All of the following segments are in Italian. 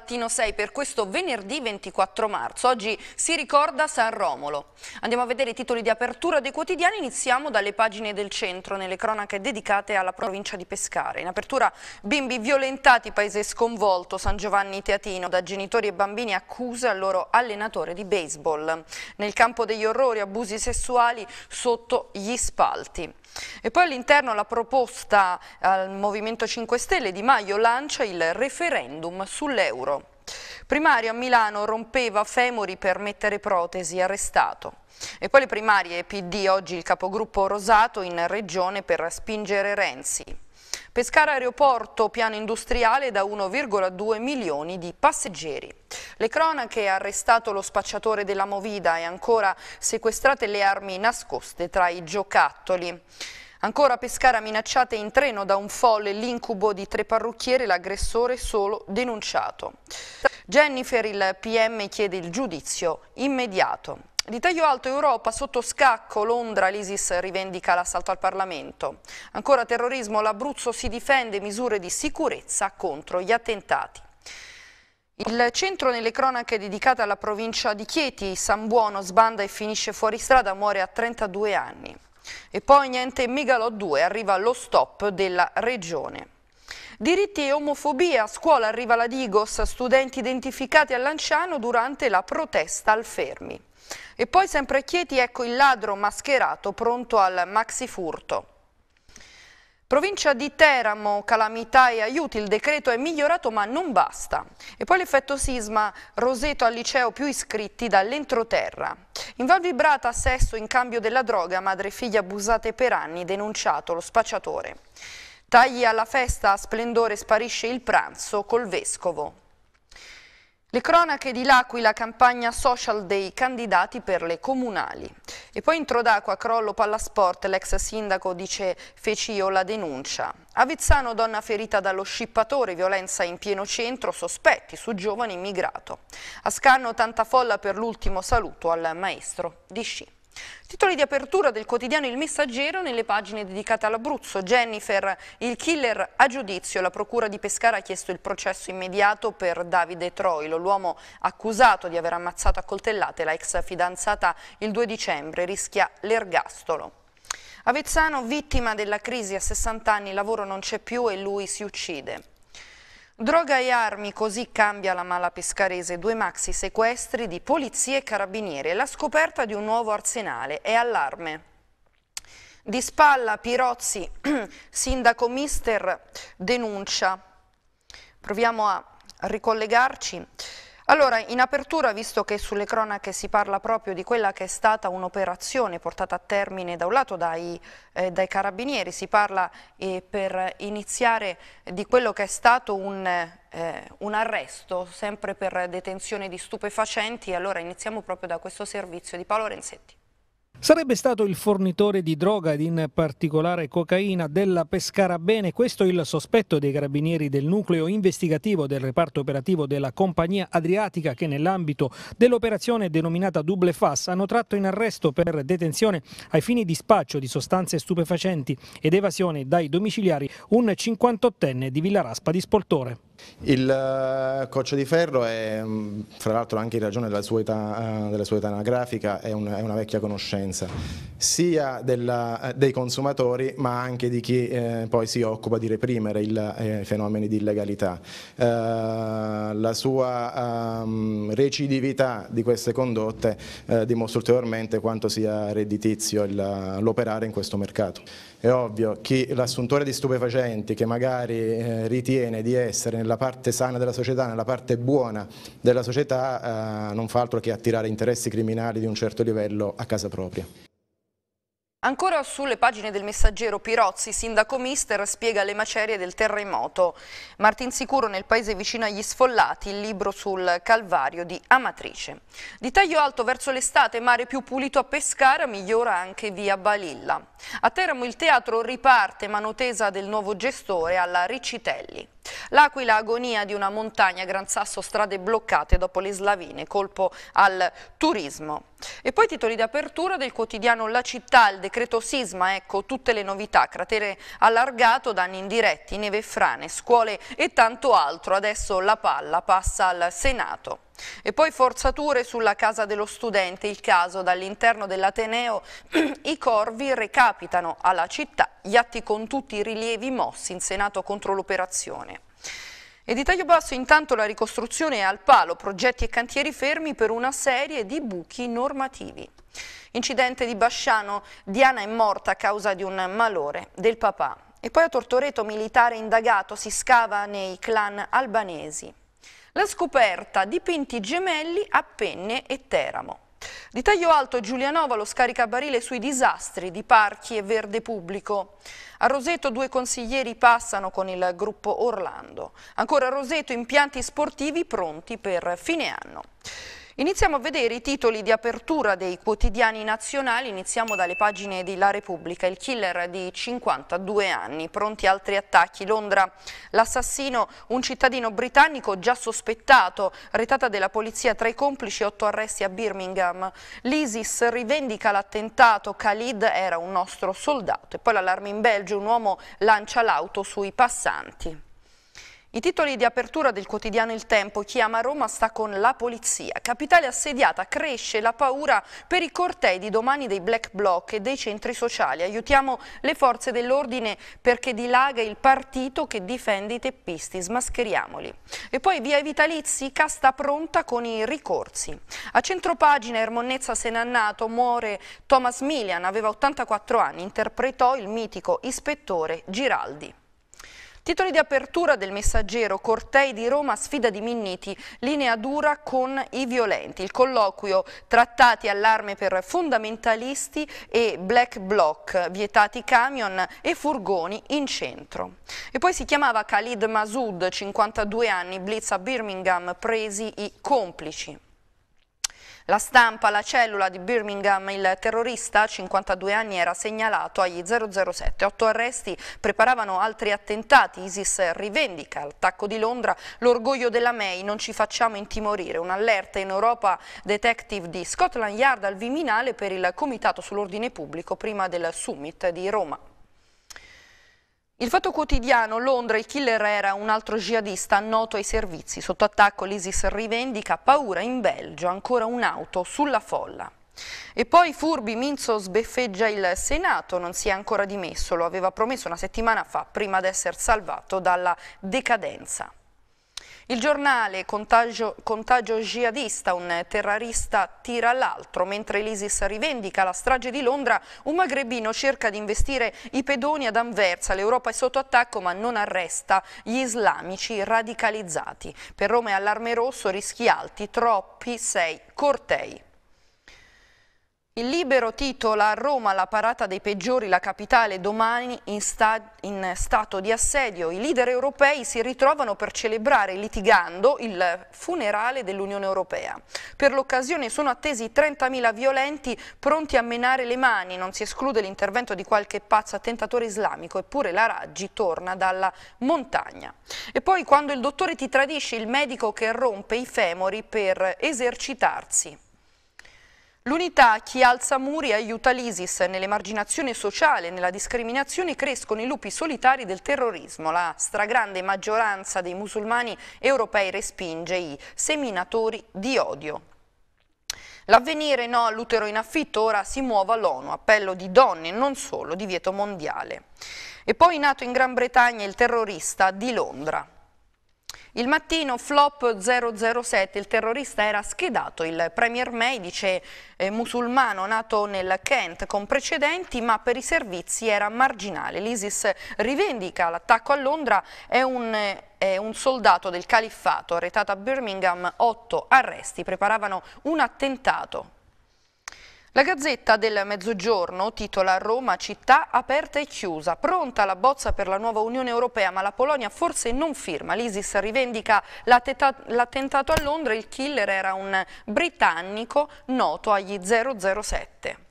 mattino 6 per questo venerdì 24 marzo. Oggi si ricorda San Romolo. Andiamo a vedere i titoli di apertura dei quotidiani. Iniziamo dalle pagine del centro, nelle cronache dedicate alla provincia di Pescara. In apertura bimbi violentati, paese sconvolto, San Giovanni Teatino, da genitori e bambini accuse al loro allenatore di baseball. Nel campo degli orrori, abusi sessuali sotto gli spalti. E poi all'interno la proposta al Movimento 5 Stelle Di Maio lancia il referendum sull'euro. Primario a Milano rompeva femori per mettere protesi, arrestato. E poi le primarie PD, oggi il capogruppo Rosato in regione per spingere Renzi. Pescara Aeroporto, piano industriale da 1,2 milioni di passeggeri. Le cronache ha arrestato lo spacciatore della Movida e ancora sequestrate le armi nascoste tra i giocattoli. Ancora Pescara minacciate in treno da un folle l'incubo di tre parrucchiere, l'aggressore solo denunciato. Jennifer, il PM, chiede il giudizio immediato. Di taglio alto Europa, sotto scacco Londra, l'Isis rivendica l'assalto al Parlamento. Ancora terrorismo, l'Abruzzo si difende misure di sicurezza contro gli attentati. Il centro nelle cronache è dedicato alla provincia di Chieti, San Buono sbanda e finisce fuori strada, muore a 32 anni. E poi niente Megalò 2, arriva lo stop della regione. Diritti e omofobia, a scuola arriva la Digos, studenti identificati a Lanciano durante la protesta al Fermi. E poi sempre a Chieti ecco il ladro mascherato pronto al maxi furto. Provincia di Teramo, calamità e aiuti, il decreto è migliorato ma non basta. E poi l'effetto sisma, Roseto al liceo più iscritti dall'entroterra. In Val Vibrata a Sesto in cambio della droga, madre e figlia abusate per anni, denunciato lo spacciatore. Tagli alla festa, a splendore sparisce il pranzo col vescovo. Le cronache di L'Aquila, campagna social dei candidati per le comunali. E poi intro d'acqua, crollo Pallasport, l'ex sindaco dice feci io la denuncia. Avezzano, donna ferita dallo scippatore, violenza in pieno centro, sospetti su giovane immigrato. A Scanno, tanta folla per l'ultimo saluto al maestro di sci. Titoli di apertura del quotidiano Il Messaggero nelle pagine dedicate all'Abruzzo. Jennifer, il killer a giudizio. La procura di Pescara ha chiesto il processo immediato per Davide Troilo, l'uomo accusato di aver ammazzato a coltellate la ex fidanzata il 2 dicembre. Rischia l'ergastolo. Avezzano, vittima della crisi a 60 anni, il lavoro non c'è più e lui si uccide. Droga e armi, così cambia la mala pescarese. Due maxi sequestri di polizia e carabinieri. La scoperta di un nuovo arsenale è allarme. Di spalla Pirozzi, sindaco mister, denuncia. Proviamo a ricollegarci. Allora, in apertura, visto che sulle cronache si parla proprio di quella che è stata un'operazione portata a termine da un lato dai, eh, dai carabinieri, si parla eh, per iniziare di quello che è stato un, eh, un arresto, sempre per detenzione di stupefacenti, allora iniziamo proprio da questo servizio di Paolo Renzetti. Sarebbe stato il fornitore di droga ed in particolare cocaina della Pescara Bene, questo il sospetto dei carabinieri del nucleo investigativo del reparto operativo della compagnia Adriatica che nell'ambito dell'operazione denominata Double Fass hanno tratto in arresto per detenzione ai fini di spaccio di sostanze stupefacenti ed evasione dai domiciliari un 58enne di Villaraspa di Spoltore. Il eh, Coccio di Ferro è, mm, fra l'altro anche in ragione della sua età, eh, della sua età anagrafica, è, un, è, una vecchia conoscenza sia della, eh, dei consumatori ma anche di chi eh, poi si occupa di reprimere i eh, fenomeni di illegalità. Eh, la sua ehm, recidività di queste condotte dimostra ulteriormente quanto sia redditizio l'operare in questo mercato. È ovvio, chi l'assuntore di stupefacenti che magari eh, ritiene di essere nella parte sana della società, nella parte buona della società, eh, non fa altro che attirare interessi criminali di un certo livello a casa propria. Ancora sulle pagine del messaggero Pirozzi, sindaco mister spiega le macerie del terremoto. Martin Sicuro nel paese vicino agli sfollati, il libro sul Calvario di Amatrice. Di taglio alto verso l'estate, mare più pulito a Pescara, migliora anche via Balilla. A Teramo il teatro riparte, mano tesa del nuovo gestore alla Riccitelli. L'Aquila agonia di una montagna, Gran Sasso strade bloccate dopo le slavine, colpo al turismo. E poi titoli d'apertura del quotidiano La Città, il decreto sisma, ecco tutte le novità, cratere allargato, danni indiretti, neve e frane, scuole e tanto altro. Adesso la palla passa al Senato. E poi forzature sulla casa dello studente, il caso dall'interno dell'Ateneo i corvi recapitano alla città gli atti con tutti i rilievi mossi in Senato contro l'operazione. E di taglio basso intanto la ricostruzione è al palo, progetti e cantieri fermi per una serie di buchi normativi. Incidente di Basciano, Diana è morta a causa di un malore del papà. E poi a Tortoreto militare indagato si scava nei clan albanesi. La scoperta dipinti gemelli a Penne e Teramo. Di taglio alto Giulianova lo scaricabarile sui disastri di parchi e verde pubblico. A Roseto due consiglieri passano con il gruppo Orlando. Ancora a Roseto impianti sportivi pronti per fine anno. Iniziamo a vedere i titoli di apertura dei quotidiani nazionali, iniziamo dalle pagine di La Repubblica, il killer di 52 anni, pronti altri attacchi, Londra, l'assassino, un cittadino britannico già sospettato, retata della polizia tra i complici, otto arresti a Birmingham, l'ISIS rivendica l'attentato, Khalid era un nostro soldato e poi l'allarme in Belgio, un uomo lancia l'auto sui passanti. I titoli di apertura del quotidiano Il Tempo, chi ama Roma sta con la polizia. Capitale assediata, cresce la paura per i cortei di domani dei black bloc e dei centri sociali. Aiutiamo le forze dell'ordine perché dilaga il partito che difende i teppisti, smascheriamoli. E poi via i Vitalizi, casta pronta con i ricorsi. A centropagina Ermonnezza se n'è andato, muore Thomas Milian, aveva 84 anni, interpretò il mitico ispettore Giraldi. Titoli di apertura del messaggero Cortei di Roma sfida di Minniti, linea dura con i violenti. Il colloquio trattati allarme per fondamentalisti e black block, vietati camion e furgoni in centro. E poi si chiamava Khalid Masud, 52 anni, blitz a Birmingham, presi i complici. La stampa, la cellula di Birmingham, il terrorista, 52 anni, era segnalato agli 007. Otto arresti preparavano altri attentati. ISIS rivendica l'attacco di Londra, l'orgoglio della May, non ci facciamo intimorire. Un'allerta in Europa, detective di Scotland Yard al Viminale per il Comitato sull'Ordine Pubblico prima del summit di Roma. Il fatto quotidiano, Londra, il killer era un altro jihadista noto ai servizi. Sotto attacco l'Isis rivendica paura in Belgio, ancora un'auto sulla folla. E poi Furbi Minzo sbeffeggia il Senato, non si è ancora dimesso, lo aveva promesso una settimana fa prima di essere salvato dalla decadenza. Il giornale Contagio, contagio Jihadista, un terrorista tira l'altro, Mentre l'ISIS rivendica la strage di Londra, un magrebino cerca di investire i pedoni ad Anversa. L'Europa è sotto attacco ma non arresta gli islamici radicalizzati. Per Roma è Allarme Rosso rischi alti, troppi sei cortei. Il libero titola a Roma la parata dei peggiori, la capitale domani in, sta in, stato di assedio. I leader europei si ritrovano per celebrare litigando il funerale dell'Unione Europea. Per l'occasione sono attesi 30.000 violenti pronti a menare le mani. Non si esclude l'intervento di qualche pazzo attentatore islamico, eppure la Raggi torna dalla montagna. E poi quando il dottore ti tradisce, il medico che rompe i femori per esercitarsi. L'unità Chi alza muri aiuta l'ISIS. Nell'emarginazione sociale e nella discriminazione crescono i lupi solitari del terrorismo. La stragrande maggioranza dei musulmani europei respinge i seminatori di odio. L'avvenire no all'utero in affitto ora si muova all'ONU, appello di donne non solo, divieto mondiale. E poi nato in Gran Bretagna il terrorista di Londra. Il mattino flop 007, il terrorista era schedato, il Premier May dice eh, musulmano nato nel Kent con precedenti ma per i servizi era marginale. L'ISIS rivendica l'attacco a Londra, è un, eh, è un soldato del califfato arrestato a Birmingham, otto arresti, preparavano un attentato la Gazzetta del Mezzogiorno titola Roma città aperta e chiusa, pronta la bozza per la nuova Unione Europea ma la Polonia forse non firma, l'Isis rivendica l'attentato a Londra, il killer era un britannico noto agli 007.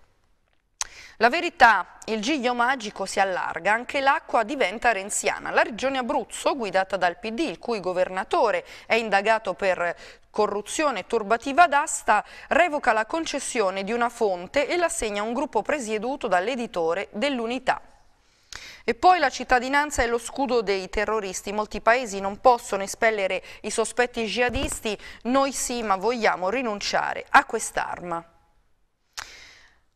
La verità, il giglio magico si allarga, anche l'acqua diventa renziana. La regione Abruzzo, guidata dal PD, il cui governatore è indagato per corruzione turbativa d'asta, revoca la concessione di una fonte e l'assegna a un gruppo presieduto dall'editore dell'unità. E poi la cittadinanza è lo scudo dei terroristi. Molti paesi non possono espellere i sospetti jihadisti. Noi sì, ma vogliamo rinunciare a quest'arma.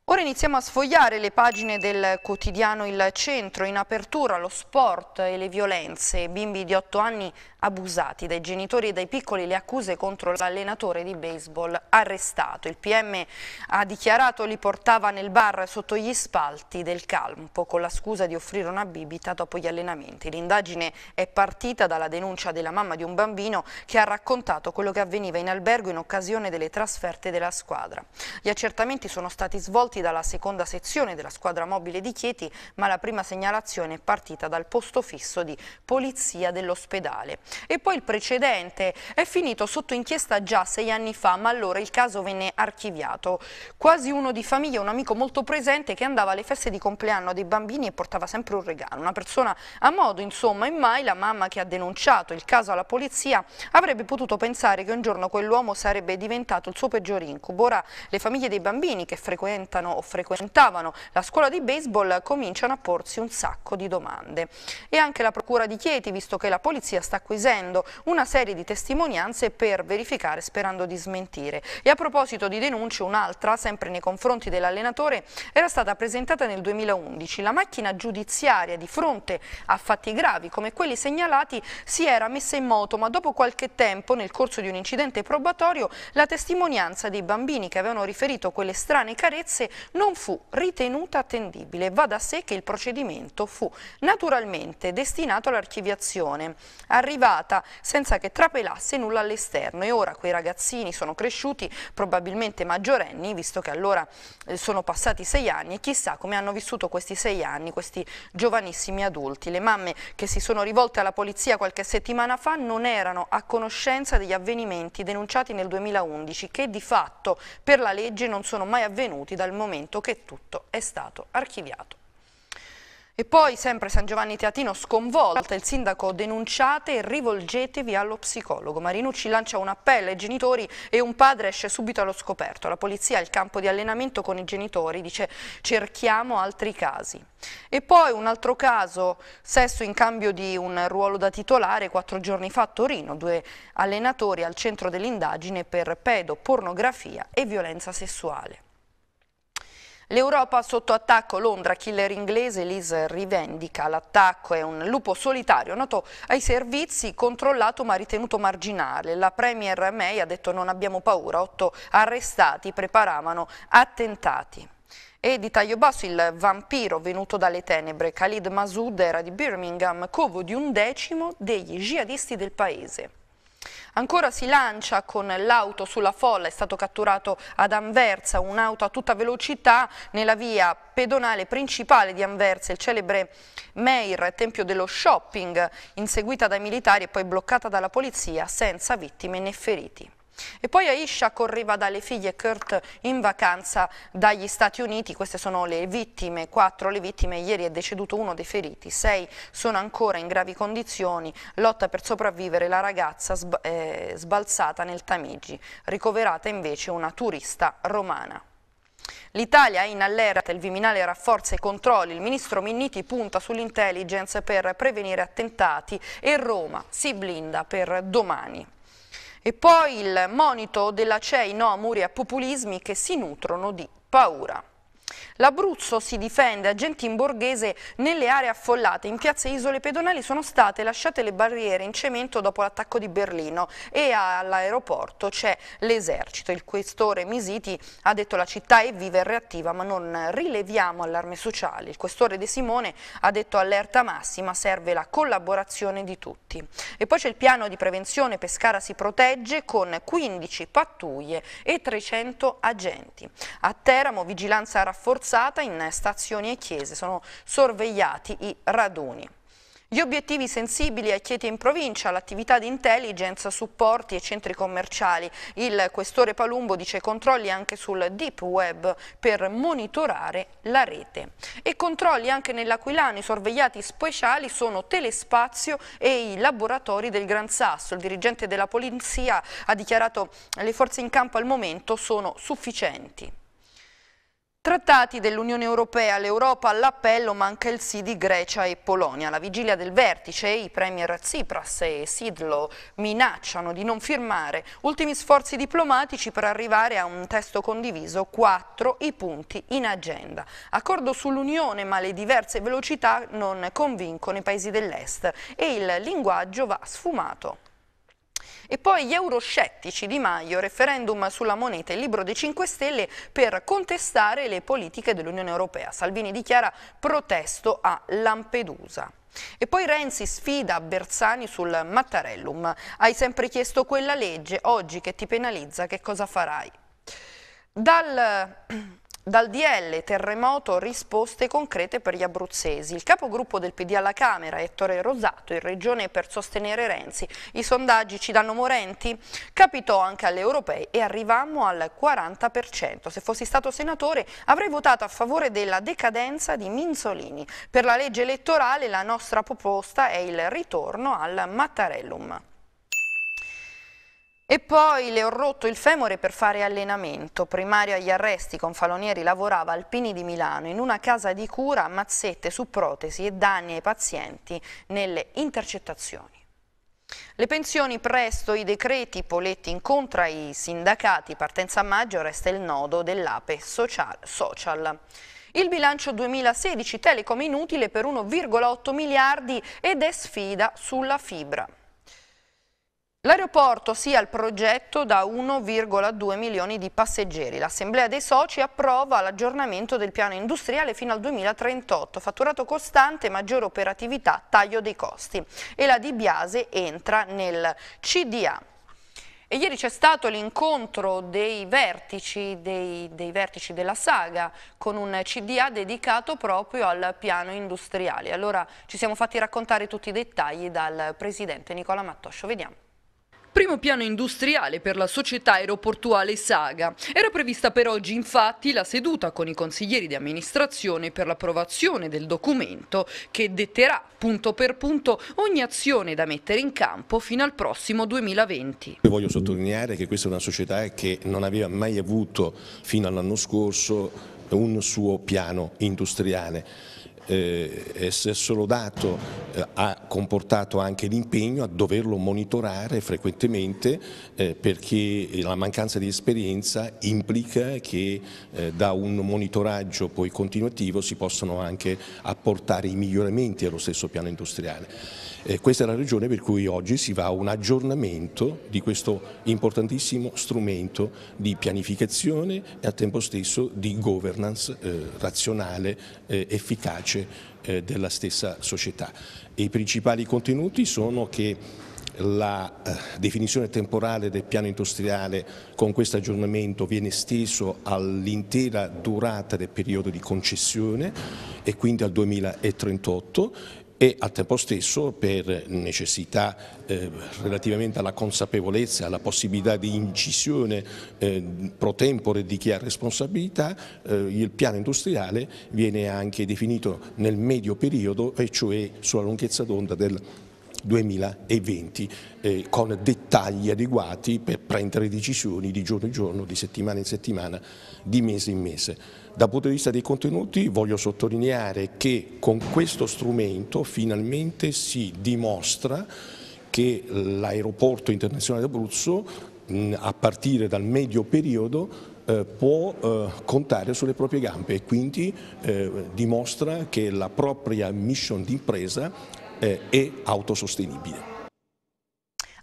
Ora iniziamo a sfogliare le pagine del quotidiano Il Centro, in apertura lo sport e le violenze, bimbi di 8 anni abusati dai genitori e dai piccoli, le accuse contro l'allenatore di baseball arrestato. Il PM ha dichiarato li portava nel bar sotto gli spalti del campo con la scusa di offrire una bibita dopo gli allenamenti. L'indagine è partita dalla denuncia della mamma di un bambino che ha raccontato quello che avveniva in albergo in occasione delle trasferte della squadra. Gli accertamenti sono stati svolti condotti dalla seconda sezione della squadra mobile di Chieti, ma la prima segnalazione è partita dal posto fisso di polizia dell'ospedale. E poi il precedente è finito sotto inchiesta già sei anni fa, ma allora il caso venne archiviato. Quasi uno di famiglia, un amico molto presente che andava alle feste di compleanno dei bambini e portava sempre un regalo. Una persona a modo, insomma, e mai la mamma che ha denunciato il caso alla polizia avrebbe potuto pensare che un giorno quell'uomo sarebbe diventato il suo peggior incubo. Ora le famiglie dei bambini che frequentano frequentano o frequentavano la scuola di baseball cominciano a porsi un sacco di domande. E anche la Procura di Chieti, visto che la polizia sta acquisendo una serie di testimonianze per verificare sperando di smentire. E a proposito di denunce, un'altra, sempre nei confronti dell'allenatore, era stata presentata nel 2011. La macchina giudiziaria di fronte a fatti gravi come quelli segnalati si era messa in moto, ma dopo qualche tempo, nel corso di un incidente probatorio, la testimonianza dei bambini che avevano riferito quelle strane carezze non fu ritenuta attendibile. Va da sé che il procedimento fu naturalmente destinato all'archiviazione, arrivata senza che trapelasse nulla all'esterno e ora quei ragazzini sono cresciuti probabilmente maggiorenni, visto che allora eh, sono passati sei anni e chissà come hanno vissuto questi sei anni, questi giovanissimi adulti. Le mamme che si sono rivolte alla polizia qualche settimana fa non erano a conoscenza degli avvenimenti denunciati nel 2011 che di fatto per la legge non sono mai avvenuti dal momento momento che tutto è stato archiviato. E poi, sempre San Giovanni Teatino, sconvolta, il sindaco denunciate e rivolgetevi allo psicologo. Marinucci lancia un appello ai genitori e un padre esce subito allo scoperto. La polizia al campo di allenamento con i genitori dice cerchiamo altri casi. E poi un altro caso, sesso in cambio di un ruolo da titolare, quattro giorni fa a Torino, due allenatori al centro dell'indagine per pedopornografia e violenza sessuale. L'Europa sotto attacco, Londra, killer inglese, l'IS rivendica l'attacco, è un lupo solitario, noto ai servizi, controllato ma ritenuto marginale. La Premier May ha detto non abbiamo paura, otto arrestati preparavano attentati. E di taglio basso il vampiro venuto dalle tenebre, Khalid Masood era di Birmingham, covo di un decimo degli jihadisti del paese. Ancora si lancia con l'auto sulla folla, è stato catturato ad Anversa un'auto a tutta velocità nella via pedonale principale di Anversa, il celebre Meir, tempio dello shopping, inseguita dai militari e poi bloccata dalla polizia senza vittime né feriti. E poi Aisha correva dalle figlie Kurt in vacanza dagli Stati Uniti, queste sono le vittime, quattro le vittime, ieri è deceduto uno dei feriti, sei sono ancora in gravi condizioni, lotta per sopravvivere la ragazza sb eh, sbalzata nel Tamigi, ricoverata invece una turista romana. L'Italia è in allerta, il Viminale rafforza i controlli, il ministro Minniti punta sull'intelligence per prevenire attentati e Roma si blinda per domani. E poi il monito della CEI no a muri a populismi che si nutrono di paura. L'Abruzzo si difende, agenti in borghese nelle aree affollate, in piazza isole pedonali sono state lasciate le barriere in cemento dopo l'attacco di Berlino e all'aeroporto c'è l'esercito. Il questore Misiti ha detto la città è viva e reattiva ma non rileviamo allarme sociale. Il questore De Simone ha detto allerta massima, serve la collaborazione di tutti. E poi c'è il piano di prevenzione Pescara si protegge con 15 pattuglie e 300 agenti. A Teramo vigilanza rafforzata forzata in stazioni e chiese, sono sorvegliati i raduni. Gli obiettivi sensibili a Chieti in provincia, l'attività di intelligence, supporti e centri commerciali. Il questore Palumbo dice controlli anche sul deep web per monitorare la rete. E controlli anche nell'Aquilano, i sorvegliati speciali sono Telespazio e i laboratori del Gran Sasso. Il dirigente della polizia ha dichiarato che le forze in campo al momento sono sufficienti. Trattati dell'Unione Europea, l'Europa all'appello, manca il sì di Grecia e Polonia. Alla vigilia del vertice i premier Tsipras e Sidlo minacciano di non firmare. Ultimi sforzi diplomatici per arrivare a un testo condiviso, quattro i punti in agenda. Accordo sull'Unione, ma le diverse velocità non convincono i paesi dell'Est e il linguaggio va sfumato. E poi gli euroscettici di Maio, referendum sulla moneta e il libro dei 5 Stelle per contestare le politiche dell'Unione Europea. Salvini dichiara protesto a Lampedusa. E poi Renzi sfida Bersani sul Mattarellum. Hai sempre chiesto quella legge, oggi che ti penalizza, che cosa farai? Dal dal DL terremoto risposte concrete per gli abruzzesi. Il capogruppo del PD alla Camera, Ettore Rosato, in regione per sostenere Renzi. I sondaggi ci danno morenti? Capitò anche alle europee e arrivammo al 40%. Se fossi stato senatore avrei votato a favore della decadenza di Minzolini. Per la legge elettorale la nostra proposta è il ritorno al Mattarellum. E poi le ho rotto il femore per fare allenamento. Primario agli arresti, con Falonieri lavorava Alpini di Milano in una casa di cura a mazzette su protesi e danni ai pazienti nelle intercettazioni. Le pensioni presto, i decreti, Poletti incontra i sindacati, partenza a maggio resta il nodo dell'ape social. Il bilancio 2016 Telecom inutile per 1,8 miliardi ed è sfida sulla fibra. L'aeroporto sia il progetto da 1,2 milioni di passeggeri. L'Assemblea dei soci approva l'aggiornamento del piano industriale fino al 2038, fatturato costante, maggiore operatività, taglio dei costi. E la Di Biase entra nel CDA. E ieri c'è stato l'incontro dei vertici, dei, dei vertici, della saga con un CDA dedicato proprio al piano industriale. Allora ci siamo fatti raccontare tutti i dettagli dal presidente Nicola Mattoscio. Vediamo. Primo piano industriale per la società aeroportuale Saga. Era prevista per oggi infatti la seduta con i consiglieri di amministrazione per l'approvazione del documento che detterà punto per punto ogni azione da mettere in campo fino al prossimo 2020. Io voglio sottolineare che questa è una società che non aveva mai avuto fino all'anno scorso un suo piano industriale eh, solo dato eh, ha comportato anche l'impegno a doverlo monitorare frequentemente eh, perché la mancanza di esperienza implica che eh, da un monitoraggio poi continuativo si possano anche apportare i miglioramenti allo stesso piano industriale. Eh, questa è la ragione per cui oggi si va a un aggiornamento di questo importantissimo strumento di pianificazione e al tempo stesso di governance eh, razionale, eh, efficace eh, della stessa società. I principali contenuti sono che la eh, definizione temporale del piano industriale con questo aggiornamento viene esteso all'intera durata del periodo di concessione e quindi al 2038 e al tempo stesso per necessità eh, relativamente alla consapevolezza, alla possibilità di incisione eh, pro tempore di chi ha responsabilità, eh, il piano industriale viene anche definito nel medio periodo e cioè sulla lunghezza d'onda del 2020 eh, con dettagli adeguati per prendere decisioni di giorno in giorno, di settimana in settimana, di mese in mese. Dal punto di vista dei contenuti voglio sottolineare che con questo strumento finalmente si dimostra che l'aeroporto internazionale d'Abruzzo mm, a partire dal medio periodo eh, può eh, contare sulle proprie gambe e quindi eh, dimostra che la propria mission d'impresa eh, e autosostenibile.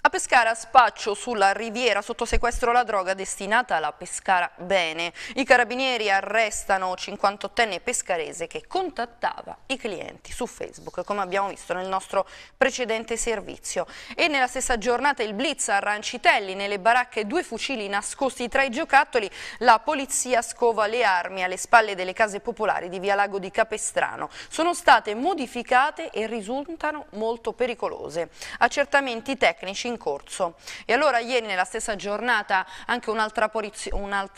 A Pescara spaccio sulla riviera sotto sequestro la droga destinata alla Pescara Bene. I carabinieri arrestano 58enne pescarese che contattava i clienti su Facebook, come abbiamo visto nel nostro precedente servizio. E nella stessa giornata il blitz a Rancitelli, nelle baracche due fucili nascosti tra i giocattoli, la polizia scova le armi alle spalle delle case popolari di Via Lago di Capestrano. Sono state modificate e risultano molto pericolose. Accertamenti tecnici in corso. E allora ieri nella stessa giornata anche un'altra un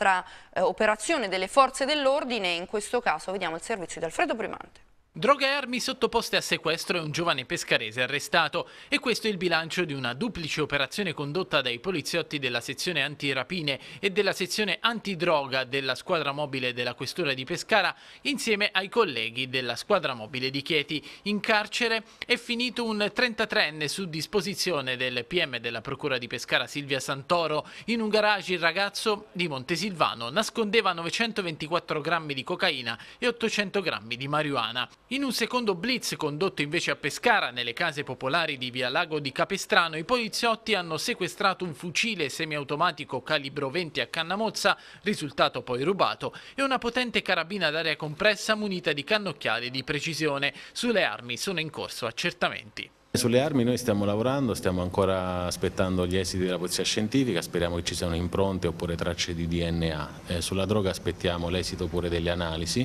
eh, operazione delle forze dell'ordine, in questo caso vediamo il servizio di Alfredo Primante. Droga e armi sottoposte a sequestro e un giovane pescarese arrestato e questo è il bilancio di una duplice operazione condotta dai poliziotti della sezione antirapine e della sezione antidroga della squadra mobile della questura di Pescara insieme ai colleghi della squadra mobile di Chieti. In carcere è finito un 33enne su disposizione del PM della procura di Pescara Silvia Santoro. In un garage il ragazzo di Montesilvano nascondeva 924 grammi di cocaina e 800 grammi di marijuana. In un secondo blitz condotto invece a Pescara, nelle case popolari di Via Lago di Capestrano, i poliziotti hanno sequestrato un fucile semiautomatico calibro 20 a cannamozza, risultato poi rubato, e una potente carabina d'aria compressa munita di cannocchiali di precisione. Sulle armi sono in corso accertamenti. Sulle armi noi stiamo lavorando, stiamo ancora aspettando gli esiti della polizia scientifica, speriamo che ci siano impronte oppure tracce di DNA. Eh, sulla droga aspettiamo l'esito pure delle analisi,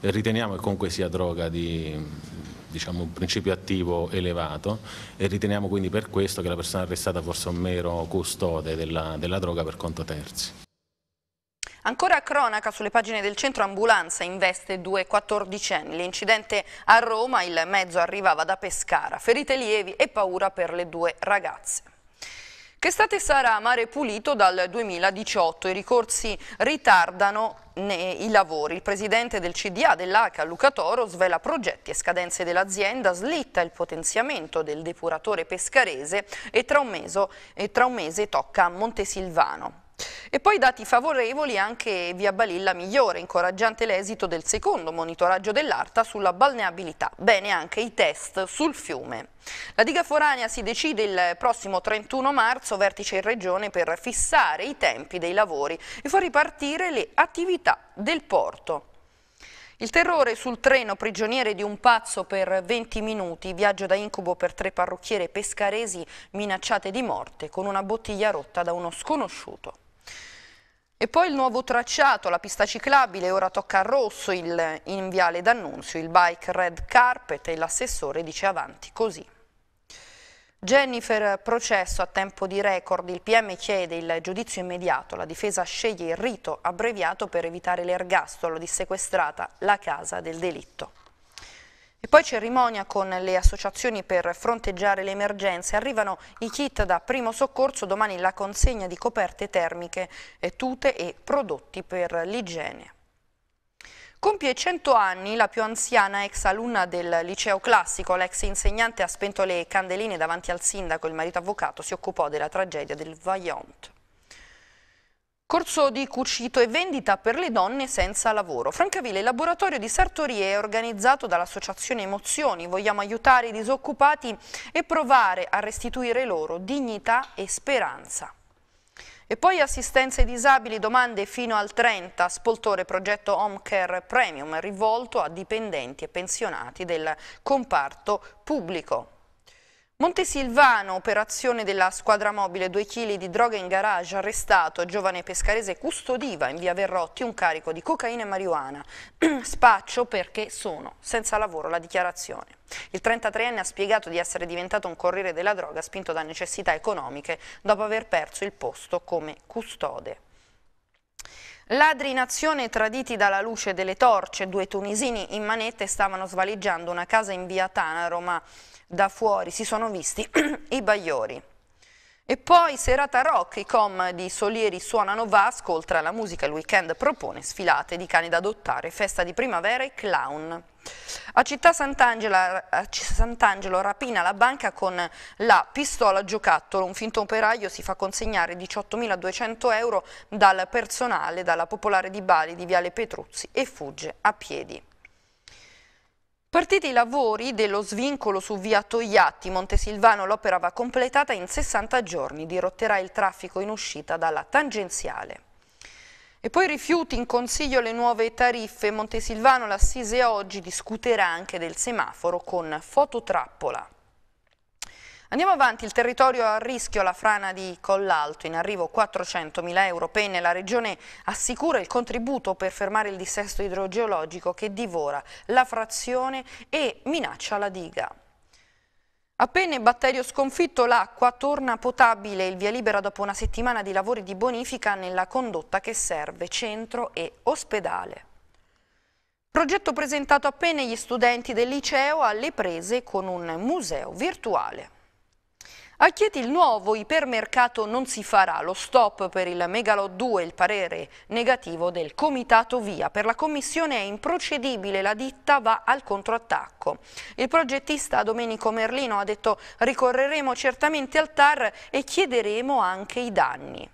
eh, riteniamo che comunque sia droga di diciamo, un principio attivo elevato e riteniamo quindi per questo che la persona arrestata fosse un mero custode della, della droga per conto terzi. Ancora cronaca sulle pagine del centro ambulanza investe due quattordicenni. L'incidente a Roma, il mezzo arrivava da Pescara. Ferite lievi e paura per le due ragazze. Che estate sarà mare pulito dal 2018, i ricorsi ritardano i lavori. Il presidente del CDA dell'ACA, Luca Toro, svela progetti e scadenze dell'azienda, slitta il potenziamento del depuratore pescarese e tra un mese, tra un mese tocca a Montesilvano. E poi dati favorevoli anche via Balilla Migliore, incoraggiante l'esito del secondo monitoraggio dell'ARTA sulla balneabilità. Bene anche i test sul fiume. La diga foranea si decide il prossimo 31 marzo, vertice in regione per fissare i tempi dei lavori e far ripartire le attività del porto. Il terrore sul treno prigioniere di un pazzo per 20 minuti, viaggio da incubo per tre parrucchiere pescaresi minacciate di morte con una bottiglia rotta da uno sconosciuto. E poi il nuovo tracciato, la pista ciclabile, ora tocca a rosso il, in viale d'annunzio, il bike red carpet e l'assessore dice avanti così. Jennifer processo a tempo di record, il PM chiede il giudizio immediato, la difesa sceglie il rito abbreviato per evitare l'ergastolo di sequestrata la casa del delitto. E poi cerimonia con le associazioni per fronteggiare le emergenze. Arrivano i kit da primo soccorso, domani la consegna di coperte termiche, tute e prodotti per l'igiene. Compie 100 anni la più anziana ex alunna del liceo classico, l'ex insegnante ha spento le candeline davanti al sindaco, il marito avvocato si occupò della tragedia del Vaillant. Corso di cucito e vendita per le donne senza lavoro. Francavilla, il laboratorio di sartorie è organizzato dall'associazione Emozioni. Vogliamo aiutare i disoccupati e provare a restituire loro dignità e speranza. E poi assistenza ai disabili, domande fino al 30, Spoltore progetto Home Care Premium rivolto a dipendenti e pensionati del comparto pubblico. Montesilvano, operazione della squadra mobile, 2 kg di droga in garage, arrestato, giovane pescarese custodiva in via Verrotti un carico di cocaina e marijuana. Spaccio perché sono senza lavoro la dichiarazione. Il 33enne ha spiegato di essere diventato un corriere della droga spinto da necessità economiche dopo aver perso il posto come custode. Ladri in azione traditi dalla luce delle torce, due tunisini in manette stavano svaliggiando una casa in via Tanaro, ma da fuori si sono visti i bagliori. E poi serata rock, i com di Solieri suonano Vasco, oltre alla musica il weekend propone sfilate di cani da adottare, festa di primavera e clown. A Città Sant'Angelo rapina la banca con la pistola giocattolo, un finto operaio si fa consegnare 18.200 euro dal personale, dalla popolare di Bali di Viale Petruzzi e fugge a piedi. Partiti i lavori dello svincolo su via Togliatti, Montesilvano, l'opera va completata in 60 giorni, dirotterà il traffico in uscita dalla tangenziale. E poi rifiuti in consiglio le nuove tariffe, Montesilvano l'assise oggi discuterà anche del semaforo con fototrappola. Andiamo avanti, il territorio a rischio, la frana di Collalto, in arrivo 400.000 euro penne, la regione assicura il contributo per fermare il dissesto idrogeologico che divora la frazione e minaccia la diga. Appena il batterio sconfitto l'acqua torna potabile, il via libera dopo una settimana di lavori di bonifica nella condotta che serve centro e ospedale. Progetto presentato appena agli studenti del liceo alle prese con un museo virtuale. A Chieti il nuovo ipermercato non si farà, lo stop per il Megalo 2, il parere negativo del Comitato Via. Per la Commissione è improcedibile, la ditta va al controattacco. Il progettista Domenico Merlino ha detto ricorreremo certamente al TAR e chiederemo anche i danni.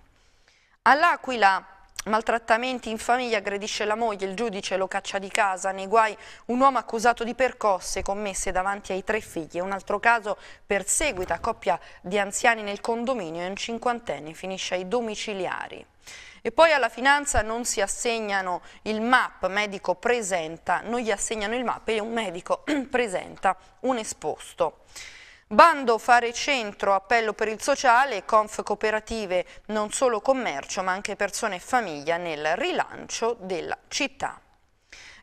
All'Aquila Maltrattamenti in famiglia, aggredisce la moglie, il giudice lo caccia di casa, nei guai un uomo accusato di percosse commesse davanti ai tre figli. Un altro caso perseguita coppia di anziani nel condominio e un cinquantenne finisce ai domiciliari. E poi alla finanza non si assegnano il MAP, medico presenta, non gli assegnano il MAP e un medico presenta un esposto. Bando Fare Centro, appello per il sociale, conf cooperative, non solo commercio ma anche persone e famiglia nel rilancio della città.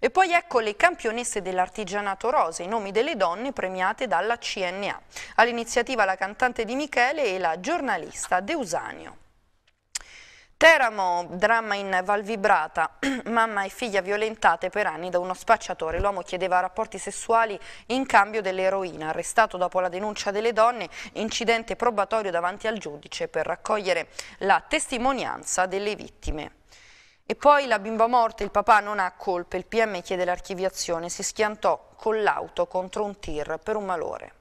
E poi ecco le campionesse dell'artigianato rose, i nomi delle donne premiate dalla CNA. All'iniziativa la cantante di Michele e la giornalista Deusanio. Teramo, dramma in Valvibrata, mamma e figlia violentate per anni da uno spacciatore. L'uomo chiedeva rapporti sessuali in cambio dell'eroina. Arrestato dopo la denuncia delle donne, incidente probatorio davanti al giudice per raccogliere la testimonianza delle vittime. E poi la bimba morta, il papà non ha colpe, il PM chiede l'archiviazione, si schiantò con l'auto contro un tir per un malore.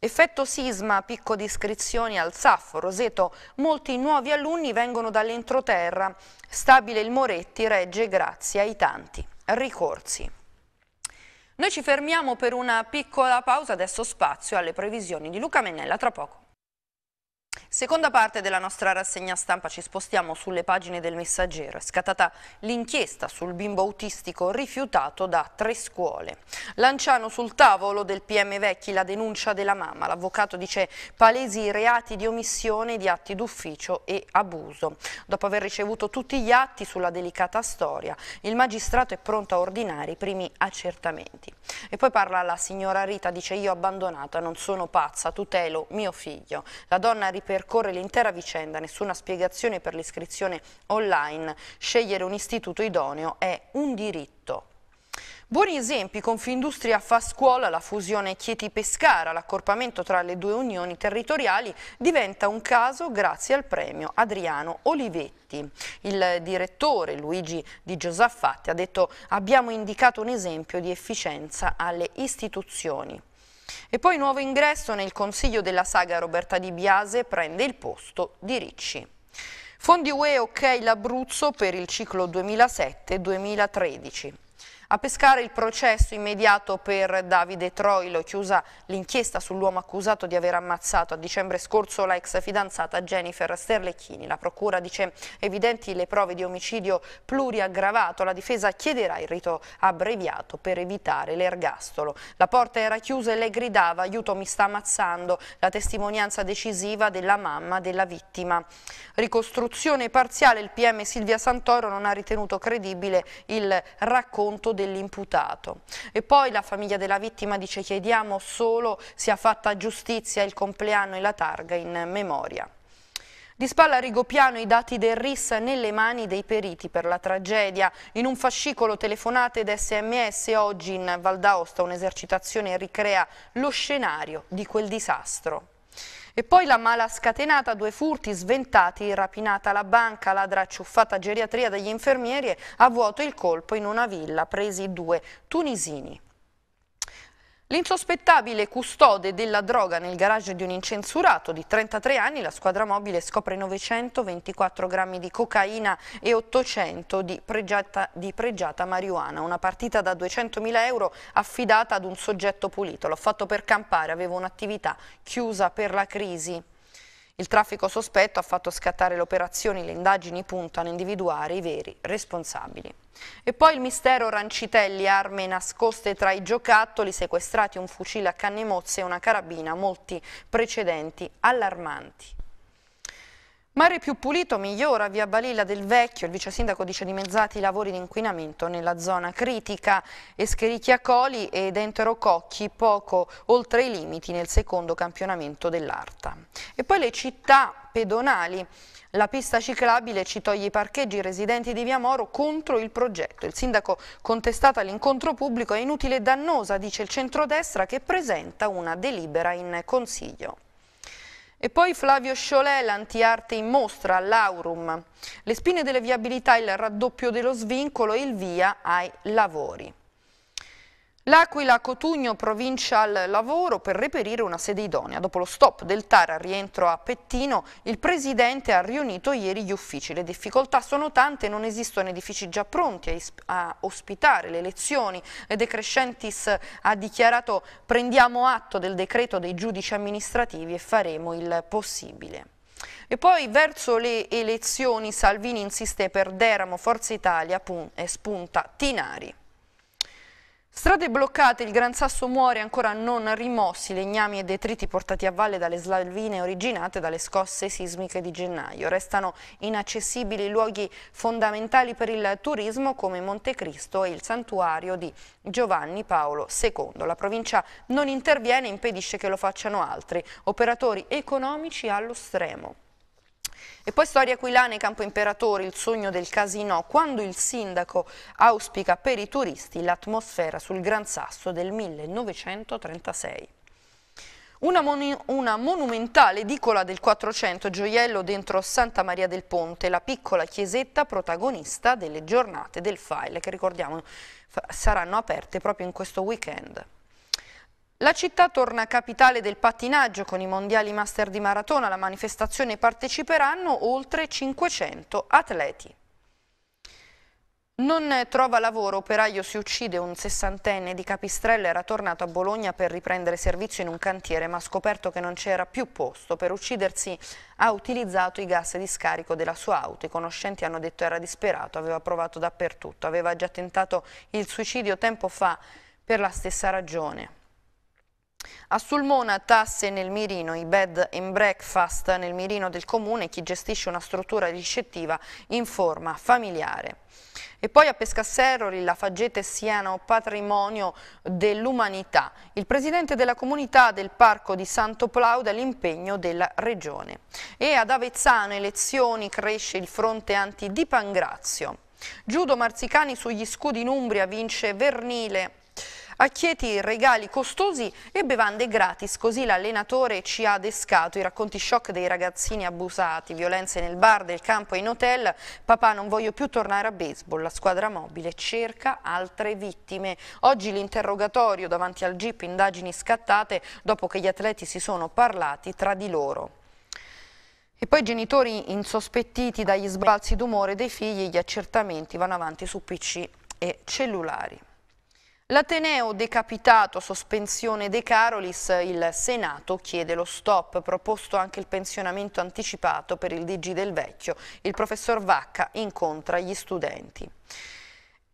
Effetto sisma, picco di iscrizioni al SAF, Roseto, molti nuovi alunni vengono dall'entroterra. Stabile il Moretti regge grazie ai tanti. Ricorsi. Noi ci fermiamo per una piccola pausa, adesso spazio alle previsioni di Luca Mennella tra poco. Seconda parte della nostra rassegna stampa, ci spostiamo sulle pagine del messaggero. È scattata l'inchiesta sul bimbo autistico rifiutato da tre scuole. Lanciano sul tavolo del PM Vecchi la denuncia della mamma. L'avvocato dice palesi reati di omissione, di atti d'ufficio e abuso. Dopo aver ricevuto tutti gli atti sulla delicata storia, il magistrato è pronto a ordinare i primi accertamenti. E poi parla la signora Rita, dice io abbandonata, non sono pazza, tutelo mio figlio. La donna ripetuta ripercorre l'intera vicenda, nessuna spiegazione per l'iscrizione online, scegliere un istituto idoneo è un diritto. Buoni esempi, Confindustria fa scuola, la fusione Chieti-Pescara, l'accorpamento tra le due unioni territoriali diventa un caso grazie al premio Adriano Olivetti. Il direttore Luigi Di Giosaffatti ha detto abbiamo indicato un esempio di efficienza alle istituzioni. E poi nuovo ingresso nel Consiglio della Saga Roberta Di Biase prende il posto di Ricci. Fondi UE ok l'Abruzzo per il ciclo 2007-2013. A pescare il processo immediato per Davide Troilo, chiusa l'inchiesta sull'uomo accusato di aver ammazzato a dicembre scorso la ex fidanzata Jennifer Sterlecchini. La procura dice evidenti le prove di omicidio pluriaggravato. La difesa chiederà il rito abbreviato per evitare l'ergastolo. La porta era chiusa e lei gridava aiuto mi sta ammazzando. La testimonianza decisiva della mamma della vittima. Ricostruzione parziale, il PM Silvia Santoro non ha ritenuto credibile il racconto dell'imputato. E poi la famiglia della vittima dice chiediamo solo sia fatta giustizia il compleanno e la targa in memoria. Di spalla a Rigopiano i dati del RIS nelle mani dei periti per la tragedia. In un fascicolo telefonate ed sms oggi in Val d'Aosta un'esercitazione ricrea lo scenario di quel disastro. E poi la mala scatenata, due furti sventati, rapinata la banca, ladra acciuffata geriatria degli infermieri e a vuoto il colpo in una villa, presi due tunisini. L'insospettabile custode della droga nel garage di un incensurato di 33 anni, la squadra mobile scopre 924 grammi di cocaina e 800 di pregiata, di pregiata marijuana. Una partita da 200.000 euro affidata ad un soggetto pulito. L'ho fatto per campare, avevo un'attività chiusa per la crisi. Il traffico sospetto ha fatto scattare le operazioni, le indagini puntano a individuare i veri responsabili. E poi il mistero Rancitelli, armi nascoste tra i giocattoli, sequestrati un fucile a canne mozze e una carabina, molti precedenti allarmanti. Mare più pulito migliora via Balilla del Vecchio, il vice sindaco dice dimezzati i lavori di inquinamento nella zona critica. Escherichia Coli ed Entero poco oltre i limiti nel secondo campionamento dell'Arta. E poi le città pedonali. La pista ciclabile ci toglie i parcheggi residenti di Via Moro contro il progetto. Il sindaco contestata all'incontro pubblico è inutile e dannosa, dice il centrodestra che presenta una delibera in consiglio. E poi Flavio Sciolet, l'antiarte in mostra all'Aurum. Le spine delle viabilità, il raddoppio dello svincolo e il via ai lavori. L'Aquila Cotugno provincia al Lavoro per reperire una sede idonea. Dopo lo stop del TAR a rientro a Pettino, il presidente ha riunito ieri gli uffici. Le difficoltà sono tante, non esistono edifici già pronti a, a ospitare le elezioni. De Crescentis ha dichiarato prendiamo atto del decreto dei giudici amministrativi e faremo il possibile. E poi verso le elezioni Salvini insiste per Deramo, Forza Italia e spunta Tinari. Strade bloccate, il Gran Sasso muore ancora non rimossi, legnami e detriti portati a valle dalle slalvine originate dalle scosse sismiche di gennaio. Restano inaccessibili luoghi fondamentali per il turismo come Montecristo e il santuario di Giovanni Paolo II. La provincia non interviene e impedisce che lo facciano altri, operatori economici allo stremo. E poi storia aquilana e Campo Imperatore, il sogno del casino, quando il sindaco auspica per i turisti l'atmosfera sul Gran Sasso del 1936. Una, una, monumentale edicola del 400 gioiello dentro Santa Maria del Ponte, la piccola chiesetta protagonista delle giornate del file che ricordiamo saranno aperte proprio in questo weekend. La città torna capitale del pattinaggio con i mondiali master di maratona. Alla manifestazione parteciperanno oltre 500 atleti. Non trova lavoro, operaio si uccide, un sessantenne di Capistrella era tornato a Bologna per riprendere servizio in un cantiere ma ha scoperto che non c'era più posto. Per uccidersi ha utilizzato i gas di scarico della sua auto. I conoscenti hanno detto era disperato, aveva provato dappertutto, aveva già tentato il suicidio tempo fa per la stessa ragione. A Sulmona tasse nel mirino, i bed and breakfast nel mirino del comune, chi gestisce una struttura ricettiva in forma familiare. E poi a Pescasseroli la faggete siano patrimonio dell'umanità. Il presidente della comunità del parco di Santo Plauda l'impegno della regione. E ad Avezzano elezioni cresce il fronte anti-Dipangrazio. Giudo Marzicani sugli scudi in Umbria vince Vernile a Chieti regali costosi e bevande gratis, così l'allenatore ci ha adescato i racconti shock dei ragazzini abusati, violenze nel bar, del campo e in hotel, papà non voglio più tornare a baseball, la squadra mobile cerca altre vittime. Oggi l'interrogatorio davanti al GIP, indagini scattate dopo che gli atleti si sono parlati tra di loro. E poi genitori insospettiti dagli sbalzi d'umore dei figli, gli accertamenti vanno avanti su PC e cellulari. L'Ateneo decapitato, sospensione De Carolis, il Senato chiede lo stop, proposto anche il pensionamento anticipato per il DG del Vecchio. Il professor Vacca incontra gli studenti.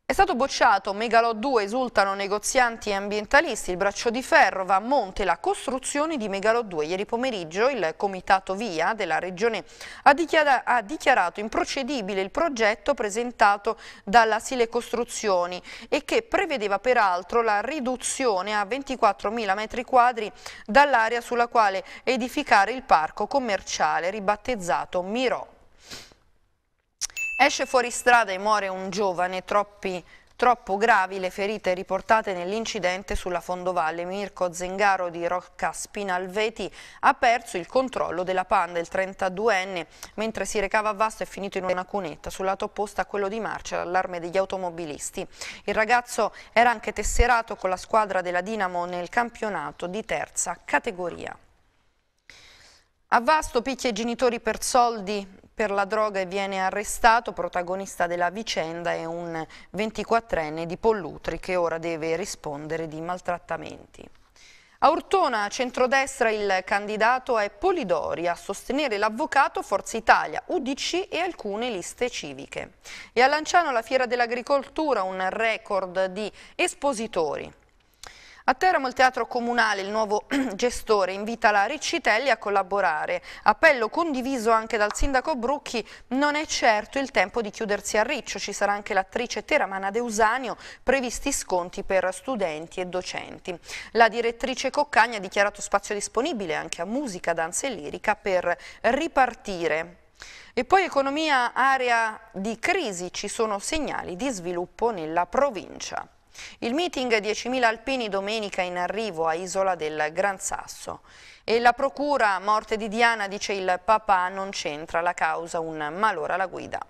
È stato bocciato Megalò 2, esultano negozianti e ambientalisti, il braccio di ferro va a monte la costruzione di Megalò 2. Ieri pomeriggio il comitato VIA della regione ha, dichiara ha dichiarato improcedibile il progetto presentato dalla Sile Costruzioni e che prevedeva peraltro la riduzione a 24.000 metri quadri dall'area sulla quale edificare il parco commerciale ribattezzato Mirò. Esce fuori strada e muore un giovane, troppi, troppo gravi le ferite riportate nell'incidente sulla fondovalle. Mirko Zengaro di Rocca Spinalveti ha perso il controllo della Panda, il 32enne, mentre si recava a Vasto è finito in una cunetta sul lato opposto a quello di marcia, allarme degli automobilisti. Il ragazzo era anche tesserato con la squadra della Dinamo nel campionato di terza categoria. A Vasto picchia i genitori per soldi per la droga e viene arrestato. Protagonista della vicenda è un 24enne di Pollutri che ora deve rispondere di maltrattamenti. A Ortona, a centrodestra, il candidato è Polidori a sostenere l'avvocato Forza Italia, UDC e alcune liste civiche. E a Lanciano la Fiera dell'Agricoltura, un record di espositori. A Teramo il Teatro Comunale, il nuovo gestore, invita la Riccitelli a collaborare. Appello condiviso anche dal sindaco Brucchi, non è certo il tempo di chiudersi a Riccio, ci sarà anche l'attrice teramana Deusanio, previsti sconti per studenti e docenti. La direttrice Coccagna ha dichiarato spazio disponibile anche a musica, danza e lirica per ripartire. E poi economia, area di crisi, ci sono segnali di sviluppo nella provincia. Il meeting 10.000 alpini domenica in arrivo a Isola del Gran Sasso. E la procura, morte di Diana, dice il papà, non c'entra la causa, un malore alla guida.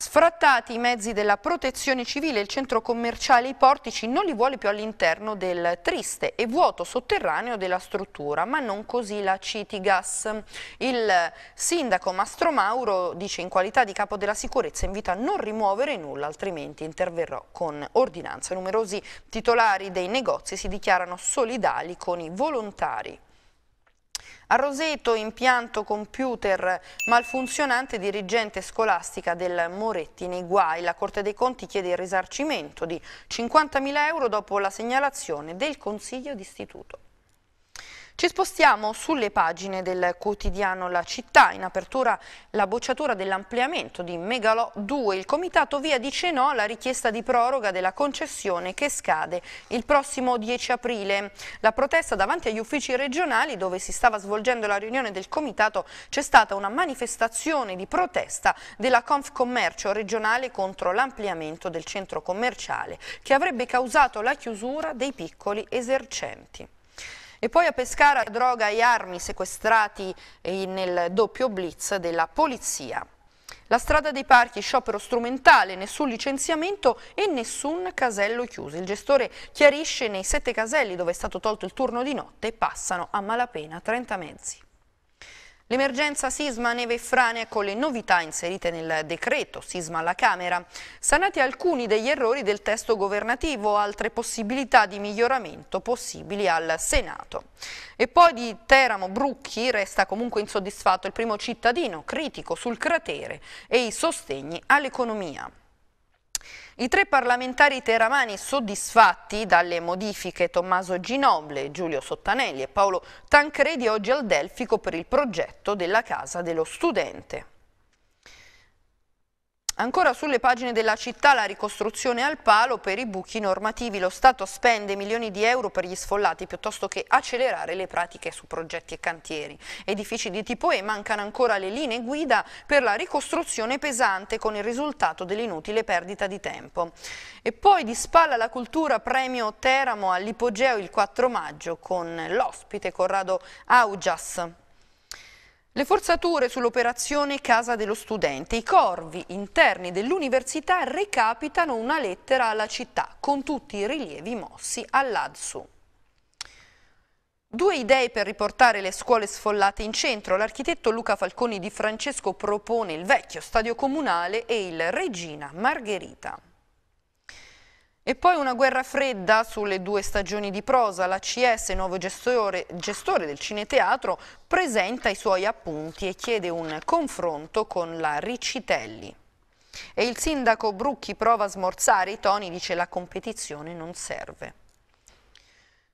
Sfrattati i mezzi della protezione civile, il centro commerciale I Portici non li vuole più all'interno del triste e vuoto sotterraneo della struttura, ma non così la Citigas. Il sindaco Mastro Mauro dice in qualità di capo della sicurezza invita a non rimuovere nulla, altrimenti interverrò con ordinanza. Numerosi titolari dei negozi si dichiarano solidali con i volontari. A Roseto impianto computer malfunzionante dirigente scolastica del Moretti nei guai. La Corte dei Conti chiede il risarcimento di 50.000 euro dopo la segnalazione del Consiglio d'Istituto. Ci spostiamo sulle pagine del quotidiano La Città, in apertura la bocciatura dell'ampliamento di Megalò 2. Il comitato via dice no alla richiesta di proroga della concessione che scade il prossimo 10 aprile. La protesta davanti agli uffici regionali dove si stava svolgendo la riunione del comitato c'è stata una manifestazione di protesta della Confcommercio regionale contro l'ampliamento del centro commerciale che avrebbe causato la chiusura dei piccoli esercenti. E poi a Pescara droga e armi sequestrati eh, nel doppio blitz della polizia. La strada dei parchi, sciopero strumentale, nessun licenziamento e nessun casello chiuso. Il gestore chiarisce nei sette caselli dove è stato tolto il turno di notte passano a malapena 30 mezzi. L'emergenza sisma, neve e frane con le novità inserite nel decreto sisma alla Camera. Sanati alcuni degli errori del testo governativo, altre possibilità di miglioramento possibili al Senato. E poi di Teramo Brucchi resta comunque insoddisfatto il primo cittadino critico sul cratere e i sostegni all'economia. I tre parlamentari teramani soddisfatti dalle modifiche Tommaso Ginoble, Giulio Sottanelli e Paolo Tancredi oggi al Delfico per il progetto della Casa dello Studente. Ancora sulle pagine della città la ricostruzione al palo per i buchi normativi. Lo Stato spende milioni di euro per gli sfollati piuttosto che accelerare le pratiche su progetti e cantieri. Edifici di tipo E mancano ancora le linee guida per la ricostruzione pesante con il risultato dell'inutile perdita di tempo. E poi di spalla la cultura premio Teramo all'Ipogeo il 4 maggio con l'ospite Corrado Augias. Le forzature sull'operazione Casa dello Studente. I corvi interni dell'università recapitano una lettera alla città con tutti i rilievi mossi all'ADSU. Due idee per riportare le scuole sfollate in centro. L'architetto Luca Falconi di Francesco propone il vecchio stadio comunale e il Regina Margherita. E poi una guerra fredda sulle due stagioni di prosa. La CS, nuovo gestore, gestore, del cineteatro, presenta i suoi appunti e chiede un confronto con la Riccitelli. E il sindaco Brucchi prova a smorzare i toni, dice la competizione non serve.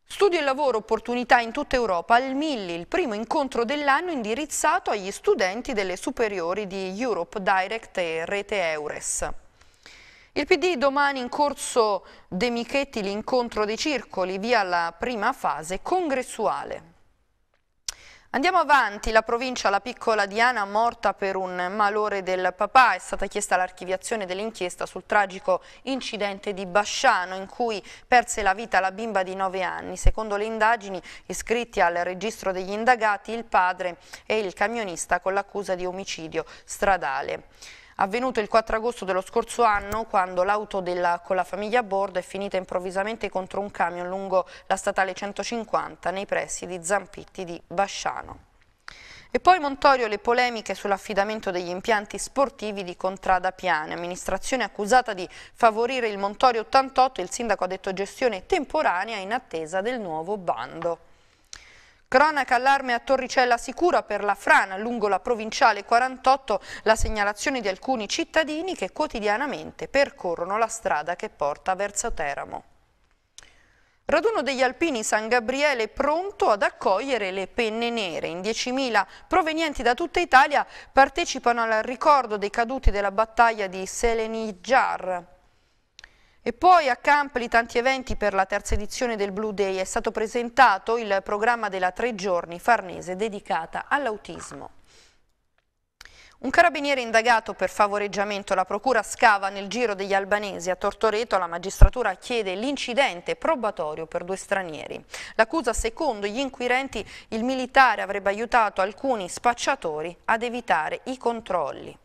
Studio e lavoro, opportunità in tutta Europa, al Milli, il primo incontro dell'anno indirizzato agli studenti delle superiori di Europe Direct e Rete Eures. Il PD domani in corso De Michetti l'incontro dei circoli via la prima fase congressuale. Andiamo avanti, la provincia, la piccola Diana morta per un malore del papà, è stata chiesta l'archiviazione dell'inchiesta sul tragico incidente di Basciano in cui perse la vita la bimba di 9 anni. Secondo le indagini iscritti al registro degli indagati il padre e il camionista con l'accusa di omicidio stradale avvenuto il 4 agosto dello scorso anno quando l'auto con la famiglia a bordo è finita improvvisamente contro un camion lungo la statale 150 nei pressi di Zampitti di Basciano. E poi Montorio le polemiche sull'affidamento degli impianti sportivi di Contrada Piane, amministrazione accusata di favorire il Montorio 88, il sindaco ha detto gestione temporanea in attesa del nuovo bando. Cronaca allarme a Torricella Sicura per la frana lungo la provinciale 48, la segnalazione di alcuni cittadini che quotidianamente percorrono la strada che porta verso Teramo. Raduno degli Alpini San Gabriele pronto ad accogliere le penne nere. In 10.000 provenienti da tutta Italia partecipano al ricordo dei caduti della battaglia di Selenijar. E poi a Campli tanti eventi per la terza edizione del Blue Day. È stato presentato il programma della tre giorni farnese dedicata all'autismo. Un carabiniere indagato per favoreggiamento, la procura scava nel giro degli albanesi. A Tortoreto la magistratura chiede l'incidente probatorio per due stranieri. L'accusa, secondo gli inquirenti, il militare avrebbe aiutato alcuni spacciatori ad evitare i controlli.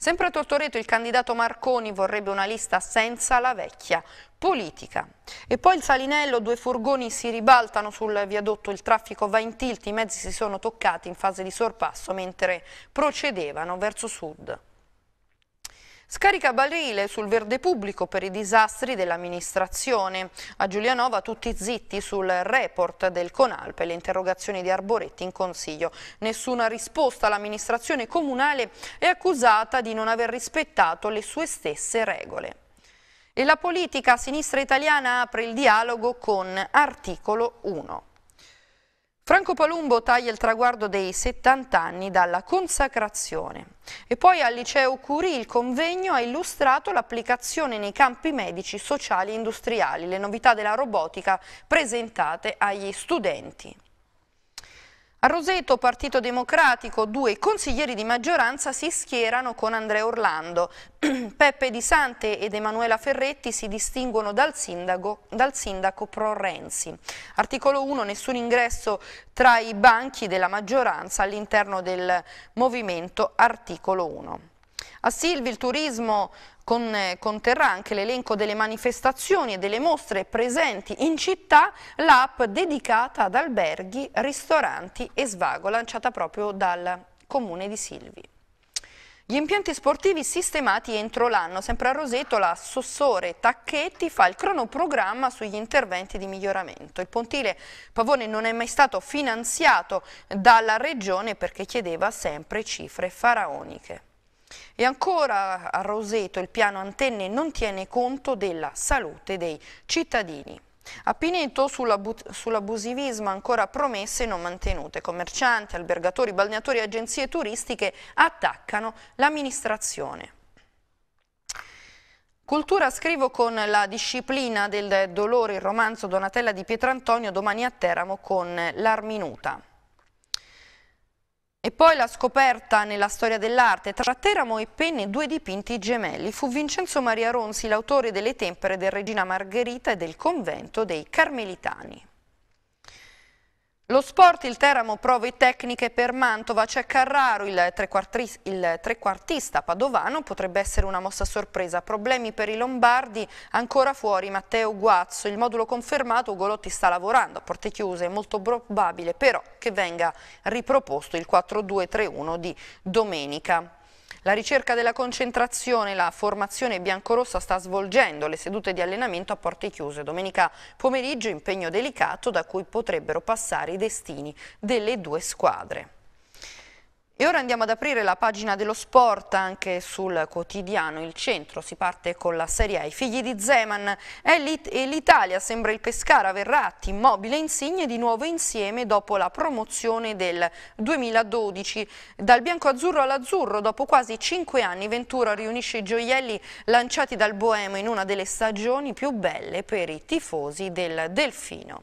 Sempre a Tortoreto il candidato Marconi vorrebbe una lista senza la vecchia politica. E poi il Salinello, due furgoni si ribaltano sul viadotto, il traffico va in tilt, i mezzi si sono toccati in fase di sorpasso mentre procedevano verso sud. Scarica barile sul verde pubblico per i disastri dell'amministrazione. A Giulianova tutti zitti sul report del Conalpe le interrogazioni di Arboretti in consiglio. Nessuna risposta. L'amministrazione comunale è accusata di non aver rispettato le sue stesse regole. E la politica sinistra italiana apre il dialogo con articolo 1. Franco Palumbo taglia il traguardo dei 70 anni dalla consacrazione. E poi al liceo Curie il convegno ha illustrato l'applicazione nei campi medici, sociali e industriali, le novità della robotica presentate agli studenti. A Roseto, Partito Democratico, due consiglieri di maggioranza si schierano con Andrea Orlando. Peppe Di Sante ed Emanuela Ferretti si distinguono dal sindaco, dal sindaco pro Renzi. Articolo 1, nessun ingresso tra i banchi della maggioranza all'interno del movimento Articolo 1. A Silvi il turismo con, eh, conterrà anche l'elenco delle manifestazioni e delle mostre presenti in città, l'app dedicata ad alberghi, ristoranti e svago, lanciata proprio dal comune di Silvi. Gli impianti sportivi sistemati entro l'anno, sempre a Roseto la Sossore Tacchetti fa il cronoprogramma sugli interventi di miglioramento. Il pontile Pavone non è mai stato finanziato dalla regione perché chiedeva sempre cifre faraoniche. E ancora a Roseto il piano antenne non tiene conto della salute dei cittadini. A Pineto sull'abusivismo ancora promesse non mantenute. Commercianti, albergatori, balneatori e agenzie turistiche attaccano l'amministrazione. Cultura scrivo con la disciplina del dolore il romanzo Donatella di Pietrantonio domani a Teramo con l'Arminuta. E poi la scoperta nella storia dell'arte tra Teramo e Penne due dipinti gemelli. Fu Vincenzo Maria Ronzi l'autore delle tempere del Regina Margherita e del convento dei Carmelitani. Lo sport, il Teramo prove tecniche per Mantova, c'è Carraro, il, il, trequartista padovano, potrebbe essere una mossa sorpresa. Problemi per i Lombardi, ancora fuori Matteo Guazzo, il modulo confermato, Ugolotti sta lavorando a porte chiuse, è molto probabile però che venga riproposto il 4-2-3-1 di domenica. La ricerca della concentrazione, la formazione biancorossa sta svolgendo le sedute di allenamento a porte chiuse. Domenica pomeriggio impegno delicato da cui potrebbero passare i destini delle due squadre. E ora andiamo ad aprire la pagina dello sport anche sul quotidiano Il Centro. Si parte con la Serie A. I figli di Zeman e l'Italia sembra il Pescara, Verratti, Immobile e Insigne di nuovo insieme dopo la promozione del 2012. Dal bianco-azzurro all'azzurro, dopo quasi cinque anni, Ventura riunisce i gioielli lanciati dal Boemo in una delle stagioni più belle per i tifosi del Delfino.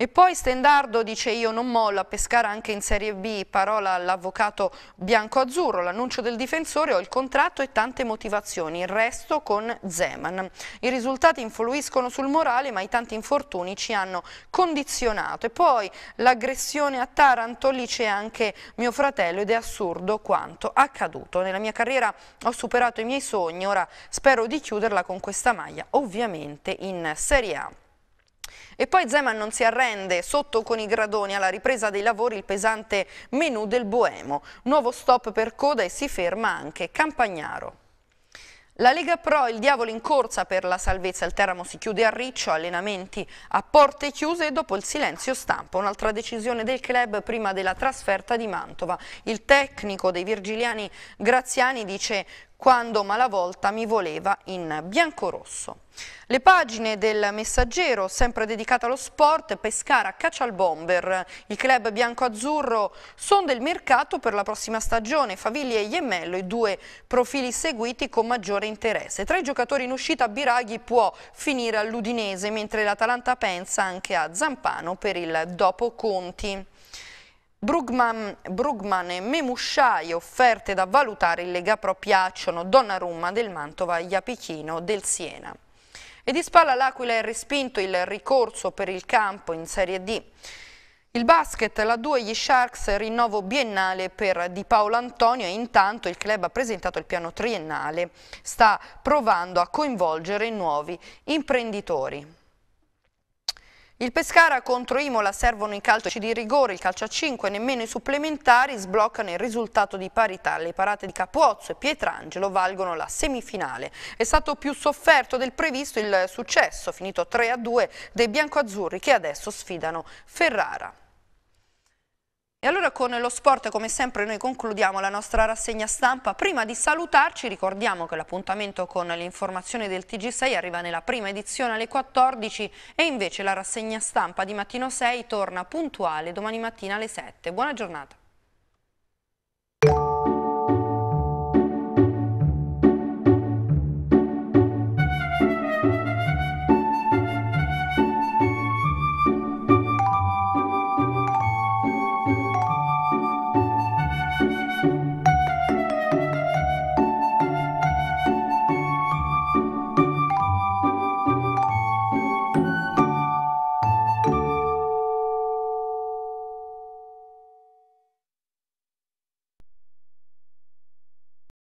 E poi Stendardo dice io non mollo a Pescara anche in Serie B, parola all'avvocato bianco-azzurro, l'annuncio del difensore, ho il contratto e tante motivazioni, il resto con Zeman. I risultati influiscono sul morale ma i tanti infortuni ci hanno condizionato. E poi l'aggressione a Taranto, lì c'è anche mio fratello ed è assurdo quanto accaduto. Nella mia carriera ho superato i miei sogni, ora spero di chiuderla con questa maglia, ovviamente in Serie A. E poi Zeman non si arrende, sotto con i gradoni alla ripresa dei lavori il pesante menù del Boemo. Nuovo stop per coda e si ferma anche Campagnaro. La Lega Pro, il diavolo in corsa per la salvezza, il Teramo si chiude a riccio, allenamenti a porte chiuse e dopo il silenzio stampa. Un'altra decisione del club prima della trasferta di Mantova. Il tecnico dei virgiliani Graziani dice quando Malavolta mi voleva in bianco-rosso. Le pagine del Messaggero, sempre dedicate allo sport, Pescara caccia al bomber. Il club bianco-azzurro sonda il mercato per la prossima stagione. Faviglia e Iemmello, i due profili seguiti con maggiore interesse. Tra i giocatori in uscita Biraghi può finire all'Udinese, mentre l'Atalanta pensa anche a Zampano per il dopo Conti. Brugman, Brugman, e Memusciai offerte da valutare in Lega Pro piacciono Donnarumma del Mantova e Iapichino del Siena. E di spalla l'Aquila è respinto il ricorso per il campo in Serie D. Il basket, la 2 gli Sharks, rinnovo biennale per Di Paolo Antonio e intanto il club ha presentato il piano triennale. Sta provando a coinvolgere nuovi imprenditori. Il Pescara contro Imola servono i calci di rigore, il calcio a 5 nemmeno i supplementari sbloccano il risultato di parità. Le parate di Capuozzo e Pietrangelo valgono la semifinale. È stato più sofferto del previsto il successo, finito 3-2, dei biancoazzurri che adesso sfidano Ferrara. E allora con lo sport come sempre noi concludiamo la nostra rassegna stampa. Prima di salutarci ricordiamo che l'appuntamento con le informazioni del TG6 arriva nella prima edizione alle 14 e invece la rassegna stampa di mattino 6 torna puntuale domani mattina alle 7. Buona giornata.